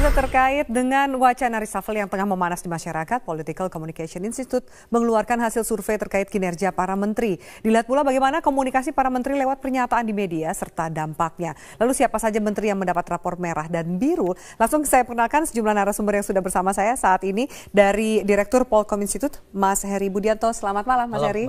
Pemirsa terkait dengan wacana reshuffle yang tengah memanas di masyarakat, Political Communication Institute mengeluarkan hasil survei terkait kinerja para menteri. Dilihat pula bagaimana komunikasi para menteri lewat pernyataan di media serta dampaknya. Lalu siapa saja menteri yang mendapat rapor merah dan biru? Langsung saya perkenalkan sejumlah narasumber yang sudah bersama saya saat ini dari Direktur Polkom Institute, Mas Heri Budianto. Selamat malam, Mas Heri.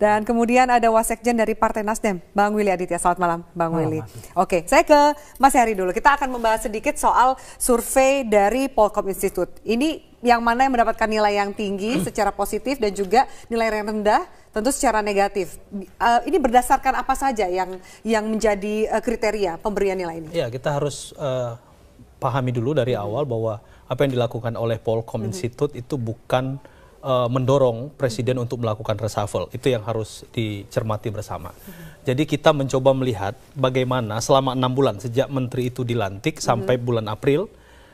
Dan kemudian ada Wasekjen dari Partai Nasdem, Bang Willy Aditya. Selamat malam, Bang Willy. Oke, saya ke Mas Heri dulu. Kita akan membahas sedikit soal survei survei dari Polkom Institute. Ini yang mana yang mendapatkan nilai yang tinggi hmm. secara positif dan juga nilai yang rendah tentu secara negatif. Uh, ini berdasarkan apa saja yang yang menjadi uh, kriteria pemberian nilai ini? Ya, kita harus uh, pahami dulu dari hmm. awal bahwa apa yang dilakukan oleh Polkom -hmm. Institute itu bukan uh, mendorong presiden -hmm. untuk melakukan reshuffle. Itu yang harus dicermati bersama. -hmm. Jadi kita mencoba melihat bagaimana selama enam bulan sejak menteri itu dilantik -hmm. sampai bulan April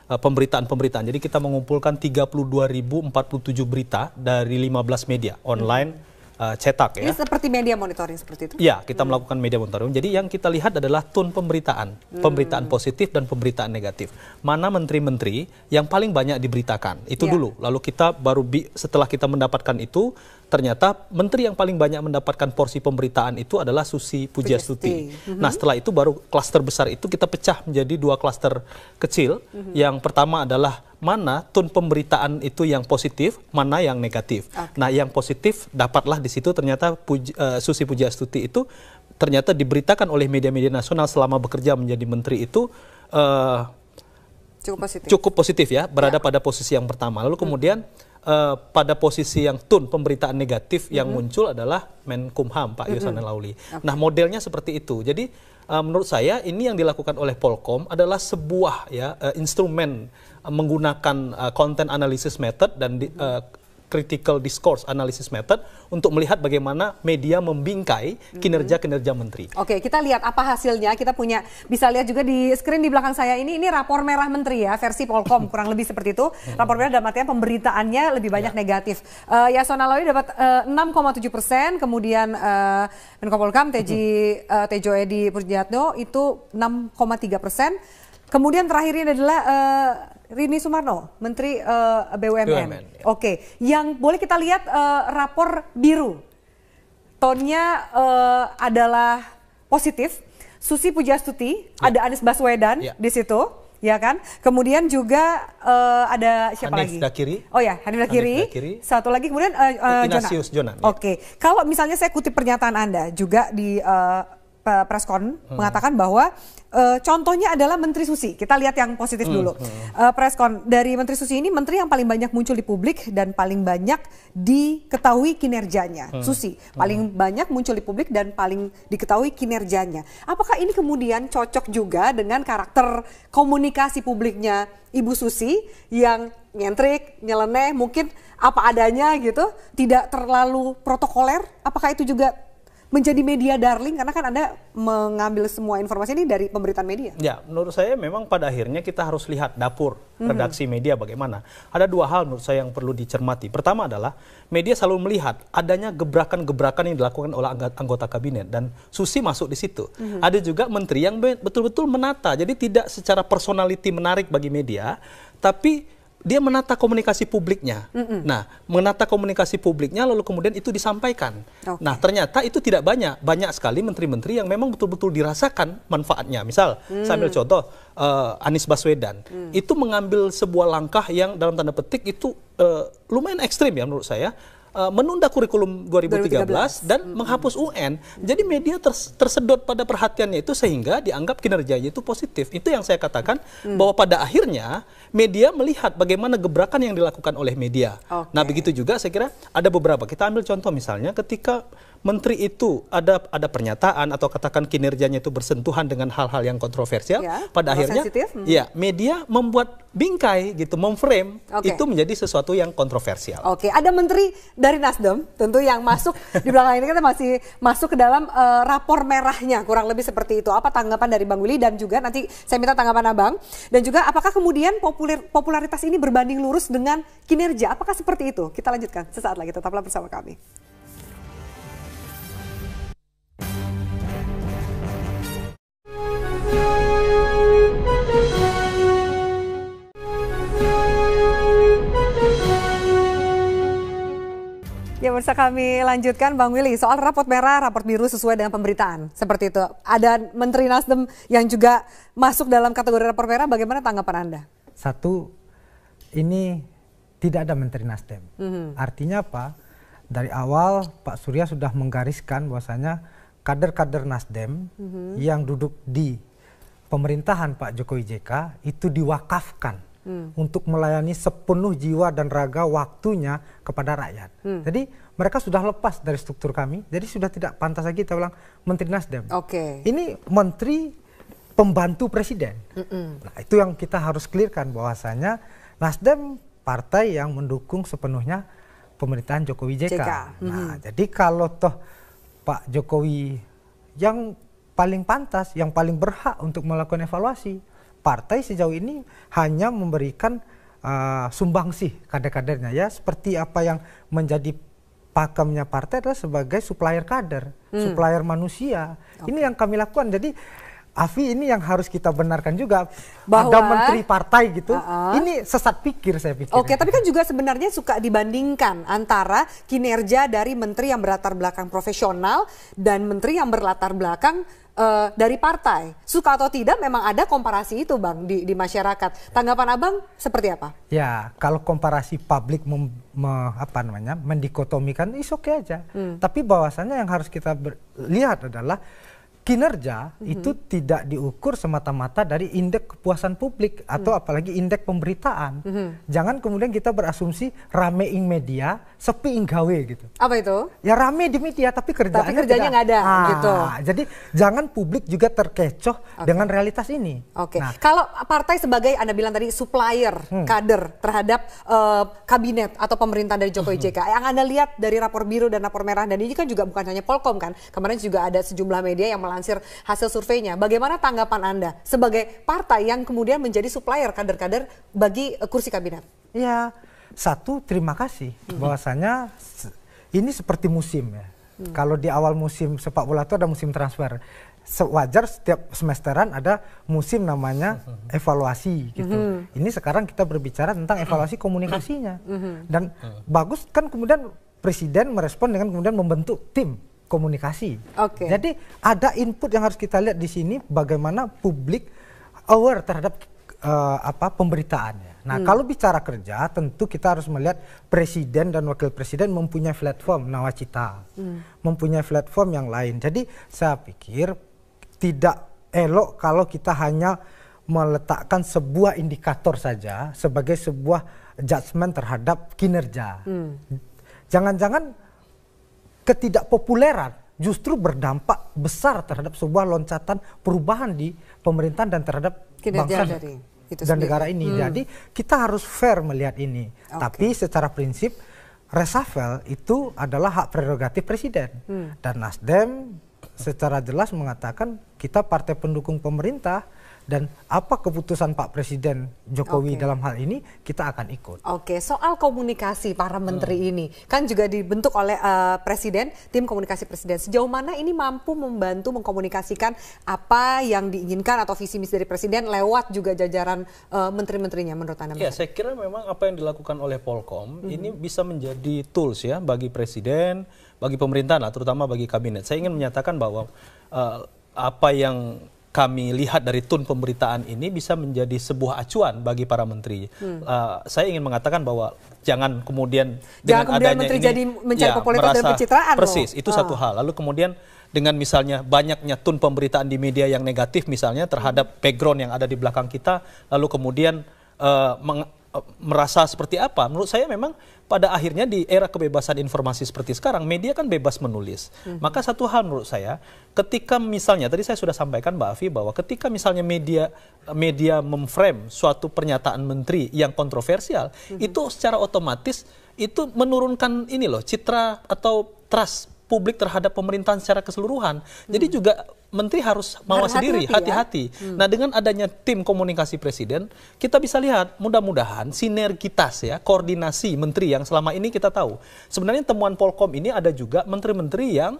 Eh, pemberitaan-pemberitaan. Jadi kita mengumpulkan 32.047 berita dari 15 media online uh, cetak Ini ya. seperti media monitoring seperti itu? Ya, kita hmm. melakukan media monitoring. Jadi yang kita lihat adalah tone pemberitaan, hmm. pemberitaan positif dan pemberitaan negatif. Mana menteri-menteri yang paling banyak diberitakan itu ya. dulu. Lalu kita baru setelah kita mendapatkan itu ternyata menteri yang paling banyak mendapatkan porsi pemberitaan itu adalah Susi Pujastuti. Mm-hmm. Nah, setelah itu baru klaster besar itu kita pecah menjadi dua klaster kecil. Mm-hmm. Yang pertama adalah mana tun pemberitaan itu yang positif, mana yang negatif. Okay. Nah, yang positif dapatlah di situ ternyata Puj- uh, Susi Pujastuti itu ternyata diberitakan oleh media-media nasional selama bekerja menjadi menteri itu uh, cukup positif. Cukup positif ya, berada ya. pada posisi yang pertama. Lalu mhm. kemudian hmm uh, pada posisi yang tun pemberitaan negatif mm -hmm. yang mm-hmm. muncul adalah Menkumham Pak mm -hmm. Yosana Lauli. Okay. Nah modelnya seperti itu. Jadi uh, menurut saya ini yang dilakukan oleh Polkom adalah sebuah ya uh, instrumen menggunakan uh, content analysis method dan di, uh, critical discourse analysis method untuk melihat bagaimana media membingkai hmm. kinerja-kinerja menteri. Oke, kita lihat apa hasilnya. Kita punya bisa lihat juga di screen di belakang saya ini ini rapor merah menteri ya versi Polkom kurang lebih seperti itu. Hmm. Rapor merah dalam artian pemberitaannya lebih banyak ya. negatif. Uh, Yasona Lawi dapat eh, uh, 6,7 persen, kemudian uh, Menko Polkam Teji uh, Tejo Edi Purjiatno itu 6,3 persen. Kemudian terakhir ini adalah uh, Rini Sumarno, Menteri uh, eh, BUMN. BUMN ya. Oke, yang boleh kita lihat uh, rapor biru. Tonnya uh, adalah positif. Susi Pujastuti, ya. ada Anies Baswedan ya. di situ, ya kan? Kemudian juga uh, ada siapa Hanif lagi? Dakiri. Oh ya, Hanif Dakiri. Hanif Dakiri. Satu lagi kemudian uh, uh, Jonan. Ya. Oke, ya. kalau misalnya saya kutip pernyataan Anda juga di uh, preskon hmm. mengatakan bahwa uh, contohnya adalah Menteri Susi. Kita lihat yang positif hmm. dulu. Uh, preskon dari Menteri Susi ini menteri yang paling banyak muncul di publik dan paling banyak diketahui kinerjanya. Hmm. Susi hmm. paling hmm. banyak muncul di publik dan paling diketahui kinerjanya. Apakah ini kemudian cocok juga dengan karakter komunikasi publiknya Ibu Susi yang nyentrik, nyeleneh, mungkin apa adanya gitu, tidak terlalu protokoler? Apakah itu juga menjadi media darling karena kan Anda mengambil semua informasi ini dari pemberitaan media. Ya, menurut saya memang pada akhirnya kita harus lihat dapur mhm. redaksi mm -hmm. media bagaimana. Ada dua hal menurut saya yang perlu dicermati. Pertama adalah media selalu melihat adanya gebrakan-gebrakan yang dilakukan oleh anggota kabinet dan Susi masuk di situ. Mm -hmm. Ada juga menteri yang betul-betul menata. Jadi tidak secara personality menarik bagi media, tapi dia menata komunikasi publiknya. Mm -mm. Nah, menata komunikasi publiknya lalu kemudian itu disampaikan. Okay. Nah, ternyata itu tidak banyak. Banyak sekali menteri-menteri yang memang betul-betul dirasakan manfaatnya. Misal, mm. ambil contoh uh, Anies Baswedan mm. itu mengambil sebuah langkah yang dalam tanda petik itu uh, lumayan ekstrim ya menurut saya uh, menunda kurikulum 2013, 2013. dan hmm. menghapus UN. Jadi media ters tersedot pada perhatiannya itu sehingga dianggap kinerjanya itu positif. Itu yang saya katakan hmm. bahwa pada akhirnya media melihat bagaimana gebrakan yang dilakukan oleh media. Okay. Nah, begitu juga saya kira ada beberapa. Kita ambil contoh misalnya ketika menteri itu ada ada pernyataan atau katakan kinerjanya itu bersentuhan dengan hal-hal yang kontroversial, ya, pada akhirnya sensitif. ya media membuat bingkai gitu, memframe okay. itu menjadi sesuatu yang kontroversial. Oke, okay. ada menteri dari Nasdem tentu yang masuk di belakang ini kita masih masuk ke dalam uh, rapor merahnya kurang lebih seperti itu. Apa tanggapan dari Bang Willy dan juga nanti saya minta tanggapan Abang dan juga apakah kemudian populer, popularitas ini berbanding lurus dengan kinerja? Apakah seperti itu? Kita lanjutkan sesaat lagi tetaplah bersama kami. Ya bisa kami lanjutkan Bang Willy soal rapot merah, rapot biru sesuai dengan pemberitaan seperti itu. Ada Menteri Nasdem yang juga masuk dalam kategori rapor merah. Bagaimana tanggapan anda? Satu, ini tidak ada Menteri Nasdem. Mm -hmm. Artinya apa? Dari awal Pak Surya sudah menggariskan bahwasanya kader-kader Nasdem mm -hmm. yang duduk di pemerintahan Pak Jokowi JK itu diwakafkan hmm. untuk melayani sepenuh jiwa dan raga waktunya kepada rakyat. Hmm. Jadi mereka sudah lepas dari struktur kami, jadi sudah tidak pantas lagi kita bilang Menteri Nasdem. Oke. Okay. Ini Menteri pembantu Presiden. Mm -mm. Nah itu yang kita harus clearkan bahwasanya Nasdem partai yang mendukung sepenuhnya pemerintahan Jokowi JK. JK. Nah mm -hmm. jadi kalau toh Pak Jokowi yang paling pantas, yang paling berhak untuk melakukan evaluasi partai sejauh ini hanya memberikan uh, sumbangsih kader-kadernya ya seperti apa yang menjadi pakemnya partai adalah sebagai supplier kader, hmm. supplier manusia. Okay. Ini yang kami lakukan. Jadi Afi ini yang harus kita benarkan juga bahwa ada menteri partai gitu. Uh -uh. Ini sesat pikir saya pikir. Oke, okay, tapi kan juga sebenarnya suka dibandingkan antara kinerja dari menteri yang berlatar belakang profesional dan menteri yang berlatar belakang uh, dari partai. Suka atau tidak memang ada komparasi itu, Bang, di di masyarakat. Tanggapan Abang seperti apa? Ya, kalau komparasi publik mem, me, apa namanya? mendikotomikan is oke okay aja. Hmm. Tapi bahwasannya yang harus kita lihat adalah kinerja mm-hmm. itu tidak diukur semata-mata dari indeks kepuasan publik mhm. atau mm-hmm. apalagi indeks pemberitaan. Mm-hmm. Jangan kemudian kita berasumsi rame ing media, sepi ing gawe gitu. Apa itu? Ya rame di media tapi kerjanya tapi kerjanya nggak ada ah, gitu. Jadi jangan publik juga terkecoh okay. dengan realitas ini. Oke. Okay. Nah, Kalau partai sebagai Anda bilang tadi supplier hmm. kader terhadap uh, kabinet atau pemerintahan dari Jokowi hmm. JK yang Anda lihat dari rapor biru dan rapor merah dan ini kan juga bukan hanya Polkom kan. Kemarin juga ada sejumlah media yang melarang melansir hasil surveinya. Bagaimana tanggapan Anda sebagai partai yang kemudian menjadi supplier kader-kader bagi eh, kursi kabinet? Ya, satu terima kasih hmm. bahwasanya ini seperti musim ya. Hmm. Kalau di awal musim sepak bola itu ada musim transfer. Wajar setiap semesteran ada musim namanya hmm. evaluasi gitu. Hmm. Ini sekarang kita berbicara tentang evaluasi hmm. komunikasinya. Hmm. Dan bagus kan kemudian presiden merespon dengan kemudian membentuk tim komunikasi. Okay. Jadi ada input yang harus kita lihat di sini bagaimana publik aware terhadap uh, apa pemberitaannya. Nah, hmm. kalau bicara kerja tentu kita harus melihat presiden dan wakil presiden mempunyai platform nawacita. Hmm. Mempunyai platform yang lain. Jadi saya pikir tidak elok kalau kita hanya meletakkan sebuah indikator saja sebagai sebuah judgement terhadap kinerja. Hmm. Jangan-jangan ketidakpopuleran justru berdampak besar terhadap sebuah loncatan perubahan di pemerintahan dan terhadap Kinerja bangsa dan negara ini. Hmm. Jadi kita harus fair melihat ini. Okay. Tapi secara prinsip resafel itu adalah hak prerogatif presiden. Hmm. Dan Nasdem secara jelas mengatakan kita partai pendukung pemerintah dan apa keputusan Pak Presiden Jokowi okay. dalam hal ini kita akan ikut. Oke, okay. soal komunikasi para hmm. menteri hmm. ini kan juga dibentuk oleh uh, Presiden, tim komunikasi Presiden. Sejauh mana ini mampu membantu mengkomunikasikan apa yang diinginkan atau visi misi dari Presiden lewat juga jajaran uh, menteri-menterinya menurut Anda? Ya, saya kira memang apa yang dilakukan oleh Polkom hmm. ini bisa menjadi tools ya bagi Presiden, bagi pemerintahan terutama bagi kabinet. Saya ingin menyatakan bahwa uh, apa yang kami lihat dari tun pemberitaan ini bisa menjadi sebuah acuan bagi para menteri. Hmm. Uh, saya ingin mengatakan bahwa jangan kemudian jangan dengan kemudian adanya menteri ini jadi mencari ya, popularitas dan pencitraan. Persis, loh. itu oh. satu ah. hal. Lalu kemudian dengan misalnya banyaknya tun pemberitaan di media yang negatif misalnya terhadap background yang ada di belakang kita, lalu kemudian uh, Eh, merasa seperti apa? Menurut saya memang pada akhirnya di era kebebasan informasi seperti sekarang media kan bebas menulis. Mm hmm. Maka satu hal menurut saya ketika misalnya tadi saya sudah sampaikan Mbak Afi bahwa ketika misalnya media media memframe suatu pernyataan menteri yang kontroversial mm hmm. itu secara otomatis itu menurunkan ini loh citra atau trust publik terhadap pemerintahan secara keseluruhan. Hmm. Jadi mhm. juga menteri harus mawas diri, sendiri, hati-hati. Ya? Hmm. Nah, dengan adanya tim komunikasi presiden, kita bisa lihat mudah-mudahan sinergitas ya, koordinasi menteri yang selama ini kita tahu. Sebenarnya temuan Polkom ini ada juga menteri-menteri yang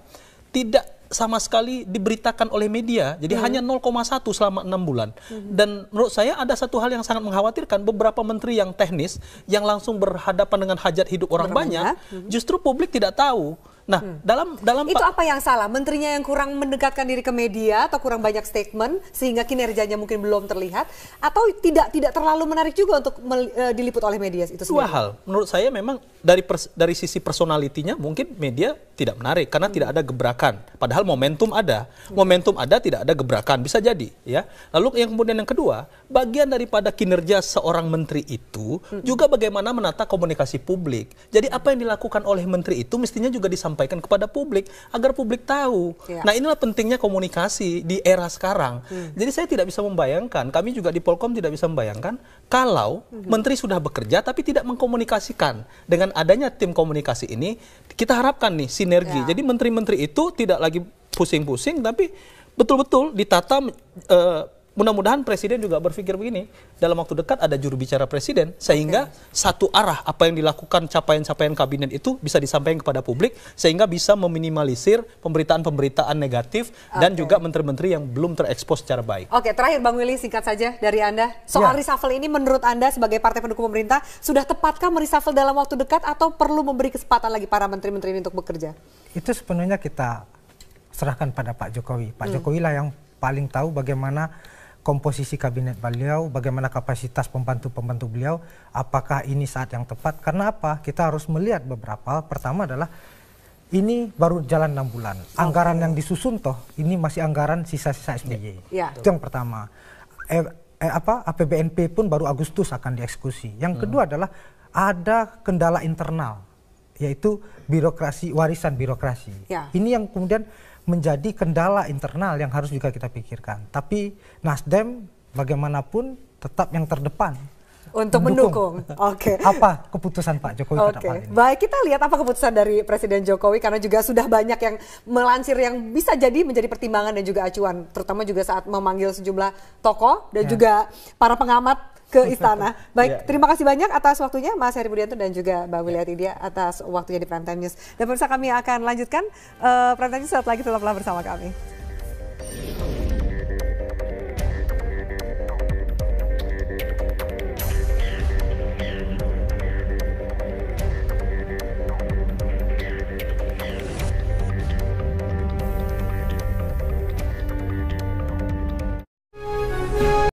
tidak sama sekali diberitakan oleh media. Jadi hmm. hanya 0,1 selama enam bulan. Hmm. Dan menurut saya ada satu hal yang sangat mengkhawatirkan beberapa menteri yang teknis yang langsung berhadapan dengan hajat hidup orang banyak, hmm. justru publik tidak tahu Nah, hmm. dalam dalam Itu apa yang salah? Menterinya yang kurang mendekatkan diri ke media atau kurang banyak statement sehingga kinerjanya mungkin belum terlihat atau tidak tidak terlalu menarik juga untuk mel, e, diliput oleh media itu sendiri. Dua hal. Menurut saya memang dari pers, dari sisi personalitinya mungkin media tidak menarik karena hmm. tidak ada gebrakan. Padahal momentum ada. Momentum ada tidak ada gebrakan bisa jadi ya. Lalu yang kemudian yang kedua, bagian daripada kinerja seorang menteri itu hmm. juga bagaimana menata komunikasi publik. Jadi apa yang dilakukan oleh menteri itu mestinya juga disampaikan disampaikan kepada publik agar publik tahu. Ya. Nah inilah pentingnya komunikasi di era sekarang. Hmm. Jadi saya tidak bisa membayangkan, kami juga di Polkom tidak bisa membayangkan kalau hmm. menteri sudah bekerja tapi tidak mengkomunikasikan. Dengan adanya tim komunikasi ini kita harapkan nih sinergi. Ya. Jadi menteri-menteri itu tidak lagi pusing-pusing tapi betul-betul ditata uh, mudah-mudahan presiden juga berpikir begini dalam waktu dekat ada juru bicara presiden sehingga okay. satu arah apa yang dilakukan capaian-capaian kabinet itu bisa disampaikan kepada publik sehingga bisa meminimalisir pemberitaan-pemberitaan negatif okay. dan juga menteri-menteri yang belum terekspos secara baik. Oke, okay, terakhir Bang Willy singkat saja dari Anda. Soal ya. reshuffle ini menurut Anda sebagai partai pendukung pemerintah sudah tepatkah reshuffle dalam waktu dekat atau perlu memberi kesempatan lagi para menteri-menteri ini untuk bekerja? Itu sepenuhnya kita serahkan pada Pak Jokowi. Pak hmm. Jokowi lah yang paling tahu bagaimana komposisi kabinet beliau, bagaimana kapasitas pembantu-pembantu beliau, apakah ini saat yang tepat? Karena apa? Kita harus melihat beberapa. Pertama adalah ini baru jalan 6 bulan. Anggaran okay. yang disusun toh ini masih anggaran sisa-sisa SBY. Yeah. Iya. Itu yang pertama. Eh, eh, apa APBNP pun baru Agustus akan dieksekusi. Yang hmm. kedua adalah ada kendala internal yaitu birokrasi warisan birokrasi. Yeah. Ini yang kemudian menjadi kendala internal yang harus juga kita pikirkan. Tapi Nasdem bagaimanapun tetap yang terdepan untuk mendukung. Oke. Okay. Apa keputusan Pak Jokowi okay. ini? Baik, kita lihat apa keputusan dari Presiden Jokowi karena juga sudah banyak yang melansir yang bisa jadi menjadi pertimbangan dan juga acuan, terutama juga saat memanggil sejumlah tokoh dan ya. juga para pengamat ke istana. Baik, ya, ya. terima kasih banyak atas waktunya Mas Heri Budianto dan juga Mbak Wilia Tidia ya. atas waktunya di Time News. Dan pemirsa kami akan lanjutkan uh, eh, Time News saat lagi tetaplah bersama kami.